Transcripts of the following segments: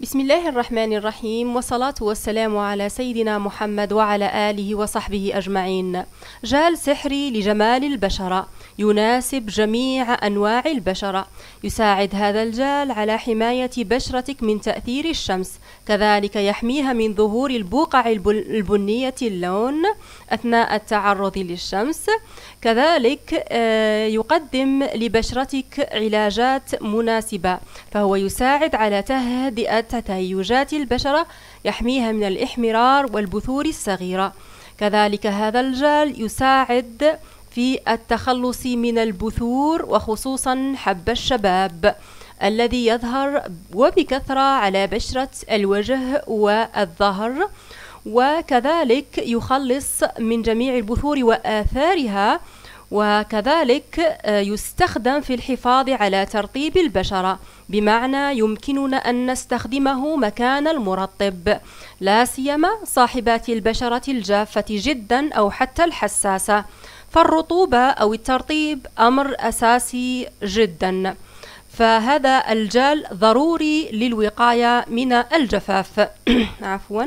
بسم الله الرحمن الرحيم والصلاة والسلام على سيدنا محمد وعلى آله وصحبه أجمعين جال سحري لجمال البشرة يناسب جميع أنواع البشرة يساعد هذا الجال على حماية بشرتك من تأثير الشمس كذلك يحميها من ظهور البقع البنية اللون أثناء التعرض للشمس كذلك يقدم لبشرتك علاجات مناسبة فهو يساعد على تهدئة تهيجات البشرة يحميها من الإحمرار والبثور الصغيرة كذلك هذا الجل يساعد في التخلص من البثور وخصوصا حب الشباب الذي يظهر وبكثرة على بشرة الوجه والظهر وكذلك يخلص من جميع البثور وآثارها وكذلك آه، يستخدم في الحفاظ على ترطيب البشرة بمعنى يمكننا أن نستخدمه مكان المرطب لا سيما صاحبات البشرة الجافة جدا أو حتى الحساسة فالرطوبة أو الترطيب أمر أساسي جدا فهذا الجل ضروري للوقاية من الجفاف عفواً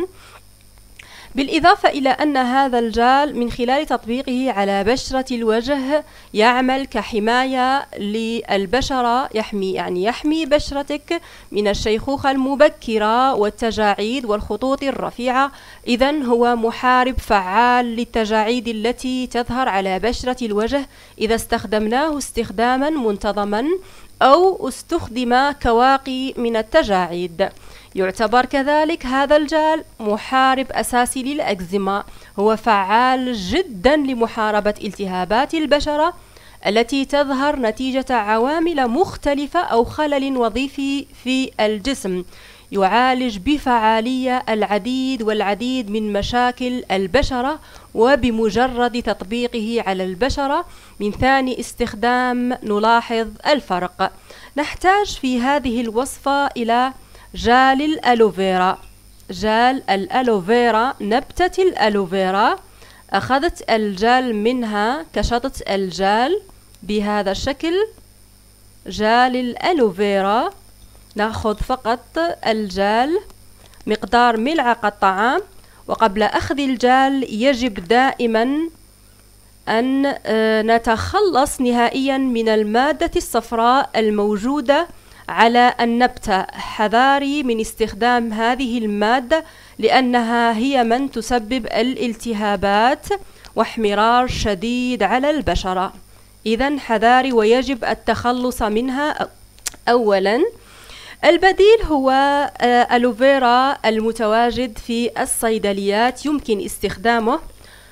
بالإضافة إلى أن هذا الجال من خلال تطبيقه على بشرة الوجه يعمل كحماية للبشرة يحمي يعني يحمي بشرتك من الشيخوخة المبكرة والتجاعيد والخطوط الرفيعة إذا هو محارب فعال للتجاعيد التي تظهر على بشرة الوجه إذا استخدمناه استخداما منتظما أو استخدم كواقي من التجاعيد يعتبر كذلك هذا الجال محارب أساسي للأكزيما هو فعال جدا لمحاربة التهابات البشرة التي تظهر نتيجة عوامل مختلفة أو خلل وظيفي في الجسم يعالج بفعالية العديد والعديد من مشاكل البشرة وبمجرد تطبيقه على البشرة من ثاني استخدام نلاحظ الفرق نحتاج في هذه الوصفة إلى جال الألوفيرا جال الألوفيرا نبتة الألوفيرا أخذت الجال منها كشطت الجال بهذا الشكل جال الألوفيرا نأخذ فقط الجال مقدار ملعقة طعام وقبل أخذ الجال يجب دائما أن آه، نتخلص نهائيا من المادة الصفراء الموجودة على النبتة حذاري من استخدام هذه المادة لأنها هي من تسبب الالتهابات واحمرار شديد على البشرة إذا حذاري ويجب التخلص منها أولا البديل هو آه، ألوفيرا المتواجد في الصيدليات يمكن استخدامه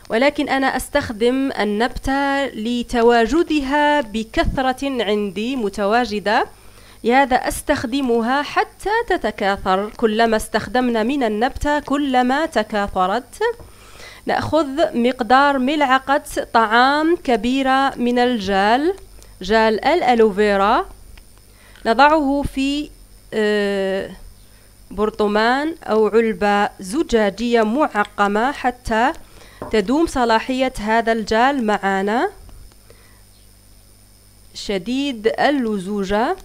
ولكن أنا أستخدم النبتة لتواجدها بكثرة عندي متواجدة لهذا أستخدمها حتى تتكاثر كلما استخدمنا من النبتة كلما تكاثرت نأخذ مقدار ملعقة طعام كبيرة من الجال جال الألوفيرا نضعه في آه، برطمان أو علبة زجاجية معقمة حتى تدوم صلاحية هذا الجال معنا شديد اللزوجة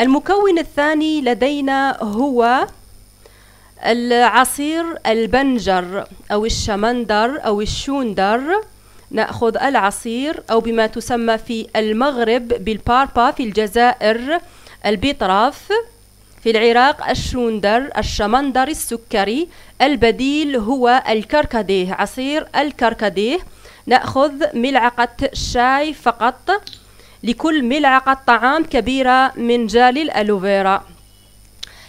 المكون الثاني لدينا هو العصير البنجر أو الشمندر أو الشوندر نأخذ العصير أو بما تسمى في المغرب بالباربا في الجزائر البيطراف في العراق الشوندر الشمندر السكري البديل هو الكركديه عصير الكركديه نأخذ ملعقة شاي فقط لكل ملعقة طعام كبيرة من جل الألوفيرا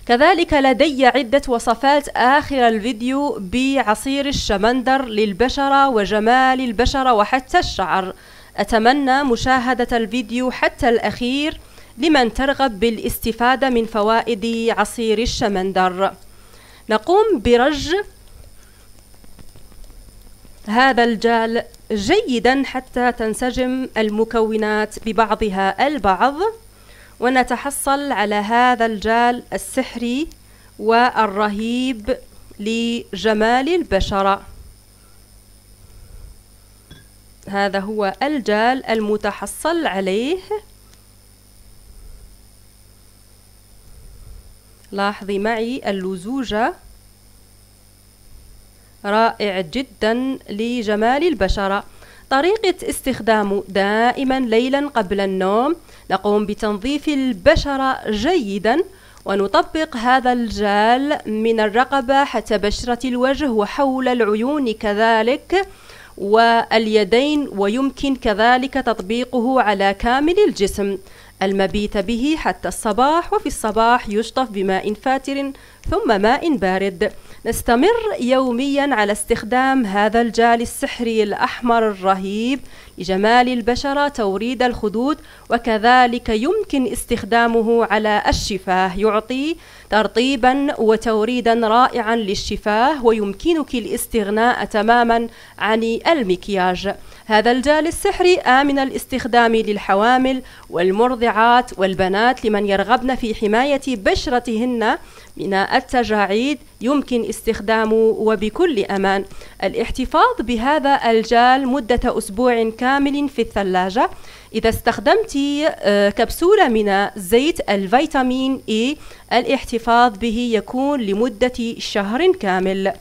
كذلك لدي عدة وصفات آخر الفيديو بعصير الشمندر للبشرة وجمال البشرة وحتى الشعر أتمنى مشاهدة الفيديو حتى الأخير لمن ترغب بالاستفادة من فوائد عصير الشمندر نقوم برج هذا الجال جيدا حتى تنسجم المكونات ببعضها البعض ونتحصل على هذا الجال السحري والرهيب لجمال البشرة هذا هو الجال المتحصل عليه لاحظي معي اللزوجة رائع جدا لجمال البشرة طريقة استخدامه دائما ليلا قبل النوم نقوم بتنظيف البشرة جيدا ونطبق هذا الجال من الرقبة حتى بشرة الوجه وحول العيون كذلك واليدين ويمكن كذلك تطبيقه على كامل الجسم المبيت به حتى الصباح وفي الصباح يشطف بماء فاتر ثم ماء بارد نستمر يوميا على استخدام هذا الجال السحري الأحمر الرهيب لجمال البشرة توريد الخدود وكذلك يمكن استخدامه على الشفاه يعطي ترطيبا وتوريدا رائعا للشفاه ويمكنك الاستغناء تماما عن المكياج هذا الجال السحري آمن الاستخدام للحوامل والمرضعات والبنات لمن يرغبن في حماية بشرتهن بناء التجاعيد يمكن استخدامه وبكل أمان الاحتفاظ بهذا الجال مدة أسبوع كامل في الثلاجة إذا استخدمت آه، كبسولة من زيت الفيتامين إي e، الاحتفاظ به يكون لمدة شهر كامل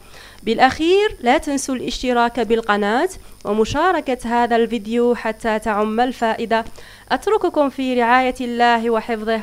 بالأخير لا تنسوا الاشتراك بالقناة ومشاركة هذا الفيديو حتى تعم الفائدة أترككم في رعاية الله وحفظه